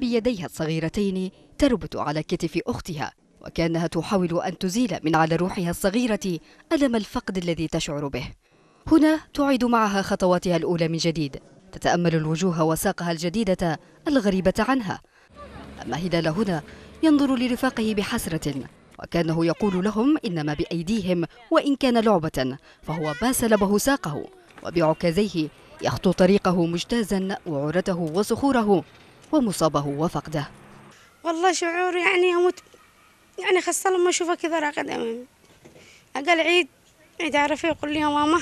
بيديها الصغيرتين تربت على كتف أختها وكانها تحاول أن تزيل من على روحها الصغيرة ألم الفقد الذي تشعر به هنا تعيد معها خطواتها الأولى من جديد تتأمل الوجوه وساقها الجديدة الغريبة عنها أما هلال هنا ينظر لرفاقه بحسرة وكانه يقول لهم إنما بأيديهم وإن كان لعبة فهو باس لبه ساقه وبعكازيه يخطو طريقه مجتازا وعرته وصخوره ومصابه وفقده والله شعور يعني أموت يعني خاصة لما أشوفه كذا راقد أمامي أقل عيد عيد عرفه يقول لي يا ماما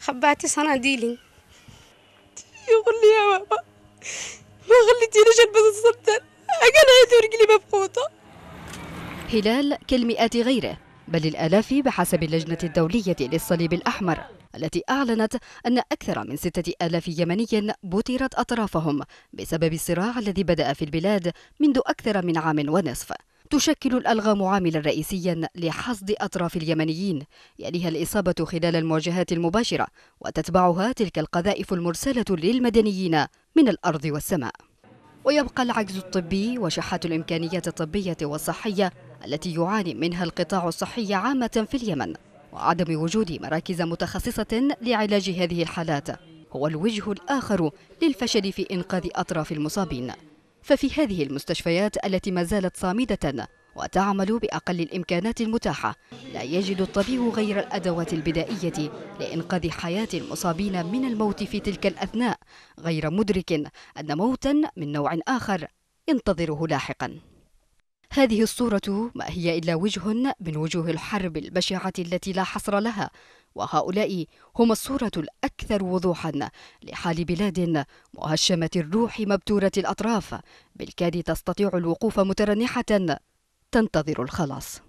خباتي صناديلي يقول لي يا ماما ما خليتي ليش البس السرطان أقل عيد ورجلي مبقوطه هلال كالمئات غيره بل الآلاف بحسب اللجنة الدولية للصليب الأحمر التي أعلنت أن أكثر من ستة آلاف يمني بترت أطرافهم بسبب الصراع الذي بدأ في البلاد منذ أكثر من عام ونصف تشكل الألغام عاملا رئيسيا لحصد أطراف اليمنيين يليها الإصابة خلال المواجهات المباشرة وتتبعها تلك القذائف المرسلة للمدنيين من الأرض والسماء ويبقى العجز الطبي وشحات الإمكانيات الطبية والصحية التي يعاني منها القطاع الصحي عامة في اليمن وعدم وجود مراكز متخصصة لعلاج هذه الحالات هو الوجه الآخر للفشل في إنقاذ أطراف المصابين ففي هذه المستشفيات التي ما زالت صامدة وتعمل بأقل الإمكانات المتاحة لا يجد الطبيب غير الأدوات البدائية لإنقاذ حياة المصابين من الموت في تلك الأثناء غير مدرك أن موتا من نوع آخر ينتظره لاحقاً هذه الصورة ما هي إلا وجه من وجوه الحرب البشعة التي لا حصر لها وهؤلاء هم الصورة الأكثر وضوحا لحال بلاد مهشمة الروح مبتورة الأطراف بالكاد تستطيع الوقوف مترنحة تنتظر الخلاص